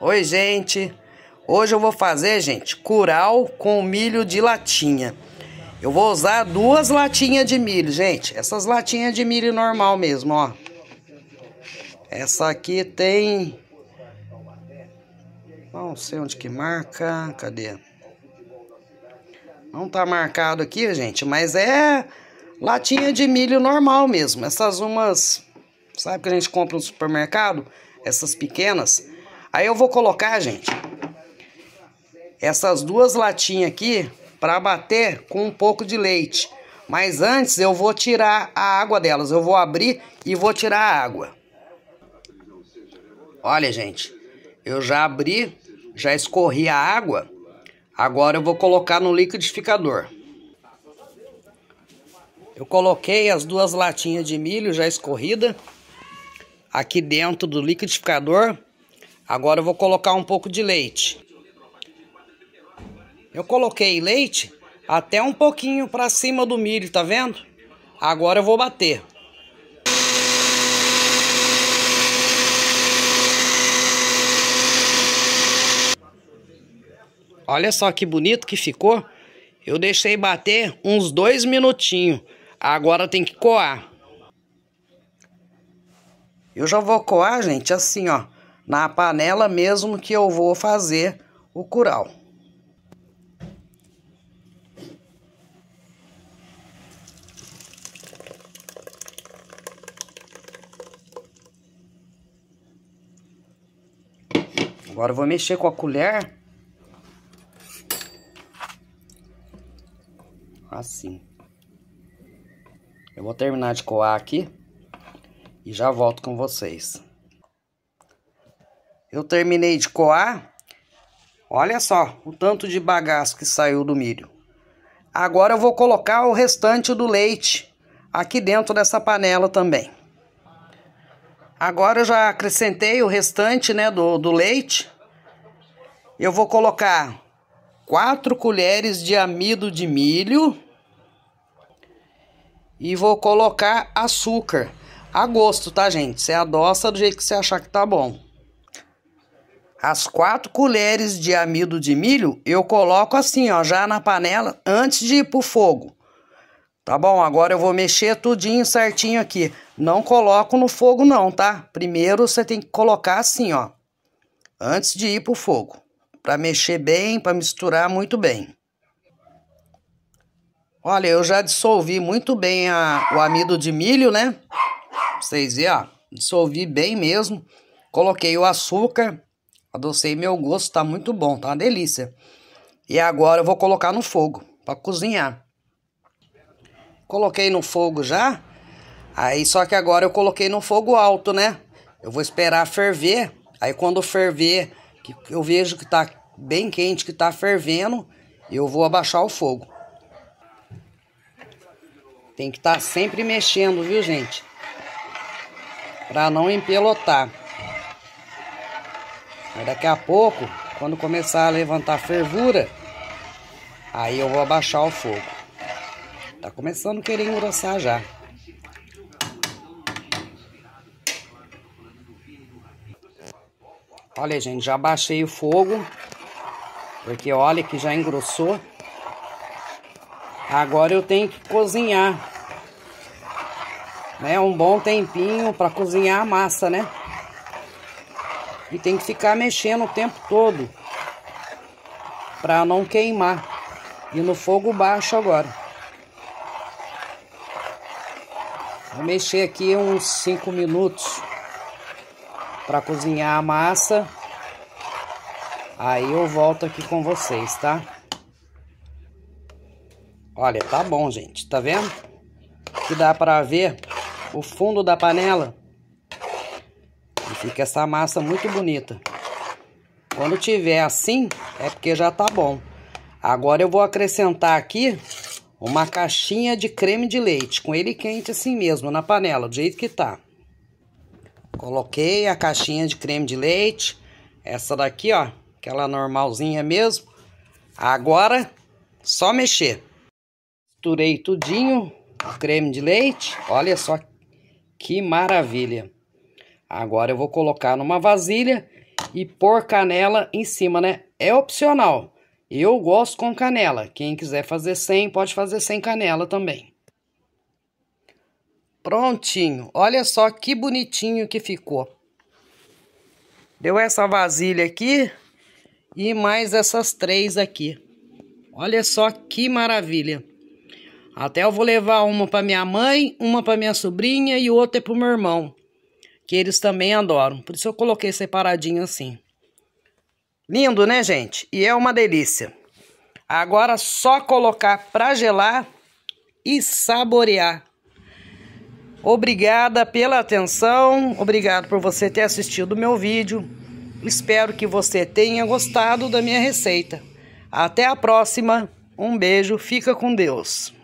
Oi, gente. Hoje eu vou fazer, gente, curau com milho de latinha. Eu vou usar duas latinhas de milho, gente. Essas latinhas de milho normal mesmo, ó. Essa aqui tem... Não sei onde que marca. Cadê? Não tá marcado aqui, gente, mas é latinha de milho normal mesmo. Essas umas... Sabe que a gente compra no supermercado? Essas pequenas... Aí eu vou colocar, gente, essas duas latinhas aqui para bater com um pouco de leite. Mas antes eu vou tirar a água delas. Eu vou abrir e vou tirar a água. Olha, gente, eu já abri, já escorri a água. Agora eu vou colocar no liquidificador. Eu coloquei as duas latinhas de milho já escorrida aqui dentro do liquidificador Agora eu vou colocar um pouco de leite. Eu coloquei leite até um pouquinho para cima do milho, tá vendo? Agora eu vou bater. Olha só que bonito que ficou. Eu deixei bater uns dois minutinhos. Agora tem que coar. Eu já vou coar, gente, assim, ó na panela mesmo que eu vou fazer o curau. Agora vou mexer com a colher. Assim. Eu vou terminar de coar aqui e já volto com vocês eu terminei de coar, olha só o tanto de bagaço que saiu do milho. Agora eu vou colocar o restante do leite aqui dentro dessa panela também. Agora eu já acrescentei o restante né, do, do leite. Eu vou colocar 4 colheres de amido de milho e vou colocar açúcar a gosto, tá, gente? Você adoça do jeito que você achar que tá bom. As quatro colheres de amido de milho eu coloco assim, ó, já na panela antes de ir pro fogo. Tá bom? Agora eu vou mexer tudinho certinho aqui. Não coloco no fogo não, tá? Primeiro você tem que colocar assim, ó, antes de ir pro fogo, para mexer bem, para misturar muito bem. Olha, eu já dissolvi muito bem a, o amido de milho, né? Pra vocês verem, ó, dissolvi bem mesmo. Coloquei o açúcar, Adocei meu gosto, tá muito bom, tá uma delícia. E agora eu vou colocar no fogo para cozinhar. Coloquei no fogo já. Aí só que agora eu coloquei no fogo alto, né? Eu vou esperar ferver. Aí quando ferver, que eu vejo que tá bem quente, que tá fervendo, eu vou abaixar o fogo. Tem que estar tá sempre mexendo, viu, gente? Para não empelotar. Mas daqui a pouco, quando começar a levantar fervura, aí eu vou abaixar o fogo. Tá começando a querer engrossar já. Olha, gente, já baixei o fogo. Porque olha que já engrossou. Agora eu tenho que cozinhar. Né? Um bom tempinho para cozinhar a massa, né? E tem que ficar mexendo o tempo todo para não queimar. E no fogo baixo agora. Vou mexer aqui uns 5 minutos para cozinhar a massa. Aí eu volto aqui com vocês, tá? Olha, tá bom, gente. Tá vendo? Que dá para ver o fundo da panela. E fica essa massa muito bonita. Quando tiver assim, é porque já tá bom. Agora eu vou acrescentar aqui uma caixinha de creme de leite, com ele quente assim mesmo, na panela, do jeito que tá. Coloquei a caixinha de creme de leite, essa daqui, ó, aquela normalzinha mesmo. Agora, só mexer. Misturei tudinho o creme de leite, olha só que maravilha. Agora eu vou colocar numa vasilha e pôr canela em cima, né? É opcional. Eu gosto com canela. Quem quiser fazer sem, pode fazer sem canela também. Prontinho. Olha só que bonitinho que ficou. Deu essa vasilha aqui e mais essas três aqui. Olha só que maravilha. Até eu vou levar uma para minha mãe, uma para minha sobrinha e outra para o meu irmão que eles também adoram. Por isso eu coloquei separadinho assim. Lindo, né, gente? E é uma delícia. Agora só colocar para gelar e saborear. Obrigada pela atenção, obrigado por você ter assistido o meu vídeo. Espero que você tenha gostado da minha receita. Até a próxima. Um beijo, fica com Deus.